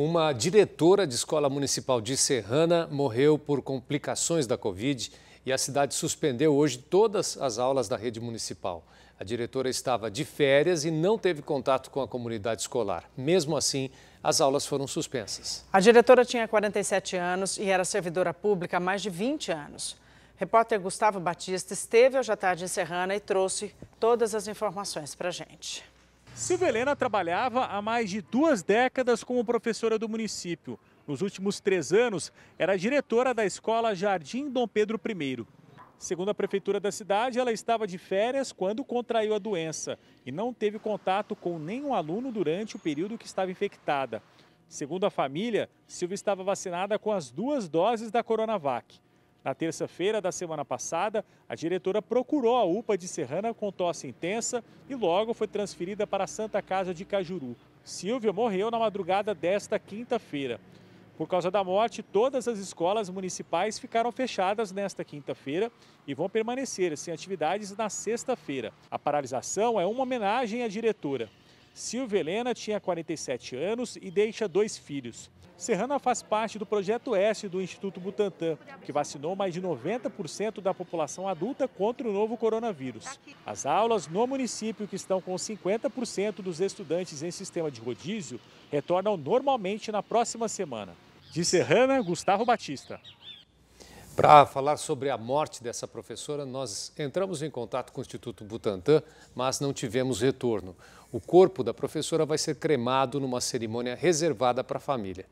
Uma diretora de escola municipal de Serrana morreu por complicações da Covid e a cidade suspendeu hoje todas as aulas da rede municipal. A diretora estava de férias e não teve contato com a comunidade escolar. Mesmo assim, as aulas foram suspensas. A diretora tinha 47 anos e era servidora pública há mais de 20 anos. repórter Gustavo Batista esteve hoje à tarde em Serrana e trouxe todas as informações para a gente. Silvia Helena trabalhava há mais de duas décadas como professora do município. Nos últimos três anos, era diretora da escola Jardim Dom Pedro I. Segundo a prefeitura da cidade, ela estava de férias quando contraiu a doença e não teve contato com nenhum aluno durante o período que estava infectada. Segundo a família, Silvia estava vacinada com as duas doses da Coronavac. Na terça-feira da semana passada, a diretora procurou a UPA de Serrana com tosse intensa e logo foi transferida para a Santa Casa de Cajuru. Silvia morreu na madrugada desta quinta-feira. Por causa da morte, todas as escolas municipais ficaram fechadas nesta quinta-feira e vão permanecer sem atividades na sexta-feira. A paralisação é uma homenagem à diretora. Silvia Helena tinha 47 anos e deixa dois filhos. Serrana faz parte do Projeto S do Instituto Butantan, que vacinou mais de 90% da população adulta contra o novo coronavírus. As aulas no município, que estão com 50% dos estudantes em sistema de rodízio, retornam normalmente na próxima semana. De Serrana, Gustavo Batista. Para falar sobre a morte dessa professora, nós entramos em contato com o Instituto Butantan, mas não tivemos retorno. O corpo da professora vai ser cremado numa cerimônia reservada para a família.